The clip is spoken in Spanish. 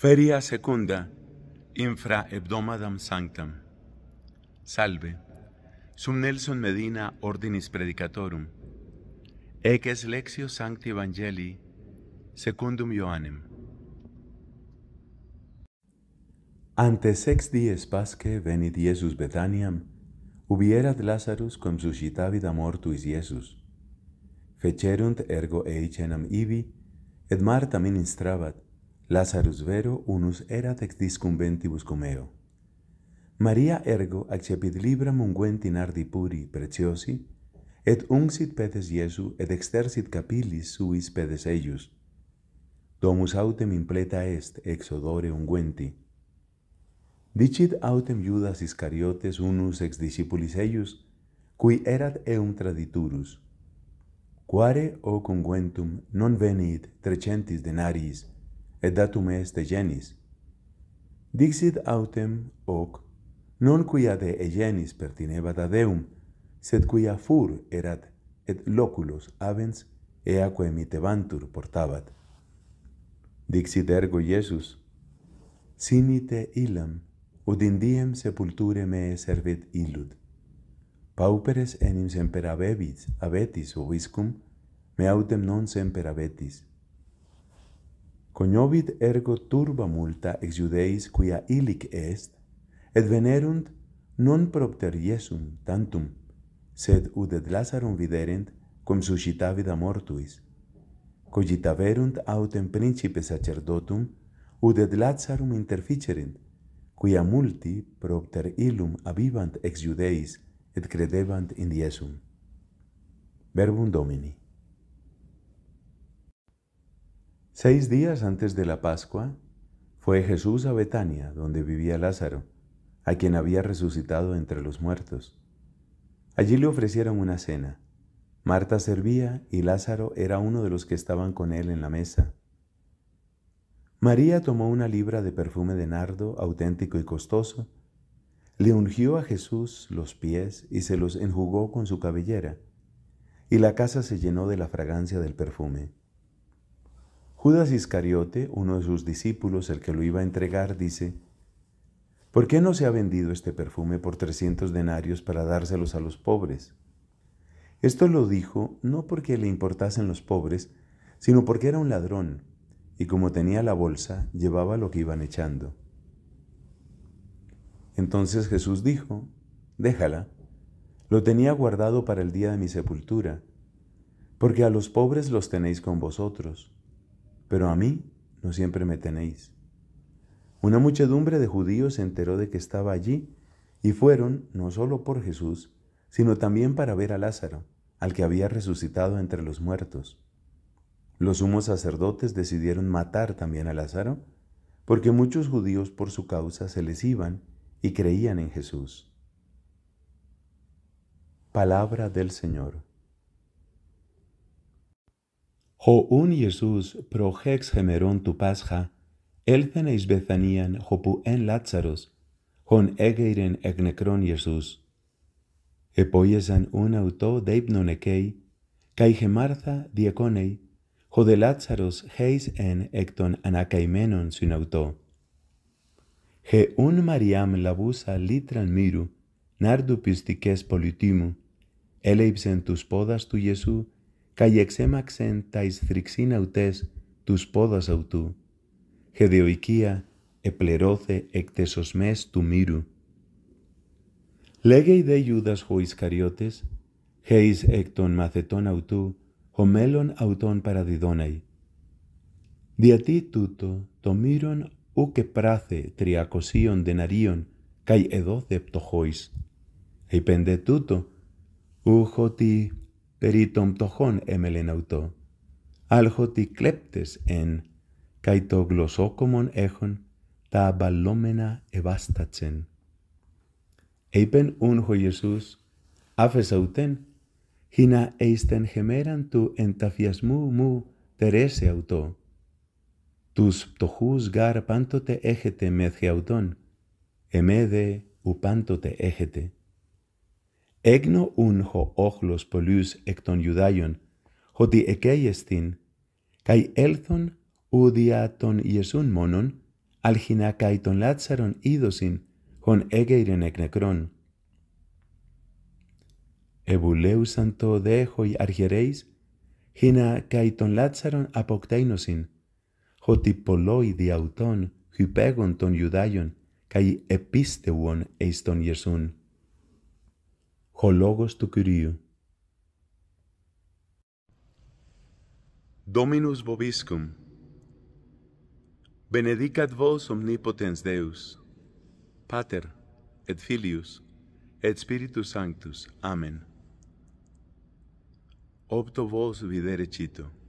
Feria secunda, infra hebdomadam sanctam. Salve. Sum Nelson Medina ordinis predicatorum. Ec Lectio sancti evangelii secundum Ioannem. Ante sex dies pasque venit Iesus Betaniam, hubierat Lazarus cum suscitavit amor mortuis Iesus. Fecerunt ergo eicenam ibi, et Marta ministrabat, Lazarus vero unus erat ex discumbentibus comeo. Maria ergo accepit libra munguent in ardi puri preciosi, et unxit pedes Iesu, et extercit capillis suis pedes eius. Domus autem impleta est, ex odore unguenti. Dicit autem judas iscariotes unus ex discipulis eius, cui erat eum traditurus. Quare, o conguentum, non venit trecentis denariis, et datum est egenis. Dixit autem hoc, non quia de egenis pertinebat ad Deum, sed quia fur erat et loculus avens eaque mitebantur portabat. Dixit ergo Iesus, sinite illam, ut in diem sepulture me servit illud. Pauperes enim semper abebit, abetis obiscum, me autem non semper abetis coniovit ergo turba multa ex iudeis quia illic est, et venerunt non propter Iesum tantum, sed ud et Lazarum viderent, cum suscitavit mortuis, Cogitaverunt autem principe sacerdotum, ud et Lazarum interficerent, quia multi propter illum abivant ex iudeis et credebant in Iesum. Verbum Domini. Seis días antes de la Pascua fue Jesús a Betania, donde vivía Lázaro, a quien había resucitado entre los muertos. Allí le ofrecieron una cena. Marta servía y Lázaro era uno de los que estaban con él en la mesa. María tomó una libra de perfume de nardo auténtico y costoso, le ungió a Jesús los pies y se los enjugó con su cabellera, y la casa se llenó de la fragancia del perfume. Judas Iscariote, uno de sus discípulos, el que lo iba a entregar, dice, ¿por qué no se ha vendido este perfume por 300 denarios para dárselos a los pobres? Esto lo dijo no porque le importasen los pobres, sino porque era un ladrón, y como tenía la bolsa, llevaba lo que iban echando. Entonces Jesús dijo, déjala, lo tenía guardado para el día de mi sepultura, porque a los pobres los tenéis con vosotros pero a mí no siempre me tenéis. Una muchedumbre de judíos se enteró de que estaba allí y fueron no solo por Jesús, sino también para ver a Lázaro, al que había resucitado entre los muertos. Los sumos sacerdotes decidieron matar también a Lázaro, porque muchos judíos por su causa se les iban y creían en Jesús. Palabra del Señor. ούν Ιησούς προχέξ χεμερών του Πάσχα, έλθεν εις Βεθανίαν χωπου εν Λάτσαρος, χον έγειρεν εκ νεκρών Ιησούς. Επόιεσαν ούν αυτο δείπνον εκέι, καί χεμάρθα διεκόνει, χω δε Λάτσαρος χέις εν εκ των ανακαημένων αυτό Χε ούν Μαριάμ λαβούσα λίτραν μύρου, νάρτου πιστικές πολιτήμου, έλειψεν τους πόδας του Ιησού, καί εξέμαξεν τα θρυξήν αυτές τους πόδας αυτού. Χεδεοικία επλερώθε εκ τεσοσμές του μύρου. Λέγει δε Ιούδας ο Ισκαριώτης, χέις εκ των μαθετών αυτού, ο μέλλον αυτών παραδιδώναει. Διατί τούτο το μύρον ούκε πράθε τριακοσίων δεναρίων, καί εδώθε πτωχόης. Επέντε τούτο, ούχ ότι περί των πτωχών έμελεν αυτό. Άλχοτι κλέπτες εν, καί το γλωσσόκομον έχων, τα βαλόμενα ευάστατσεν. Είπεν ούν Ιησούς, άφεσα ούτεν, χίνα εισθεν χεμέραν του ενταφιασμού μου τερέσε αυτό. Τους πτωχούς γάρ πάντοτε έχετε μεθ αυτόν, εμέ δε ου πάντοτε έχετε χω όχλος πολλούς εκ των Ιουδαίων, ότι εκέιεστην, καί έλθον ουδια των Ιεσούν μόνον, αλχινά καί των Λάτσαρον είδωσιν, χον έγειρεν εκ νεκρών. Εβουλέουσαν το δέχοι αρχιερέης, χινά καί των Λάτσαρον αποκτέινωσιν, ότι πολλοί διαουτών χυπέγον των Ιουδαίων καί επίστευον εις τον Ιεσούν. ο λόγος του Dominus vobiscum. Benedicat vos omnipotens Deus, Pater, et Filius, et Spiritus Sanctus. Amen. Opto vos videre cito.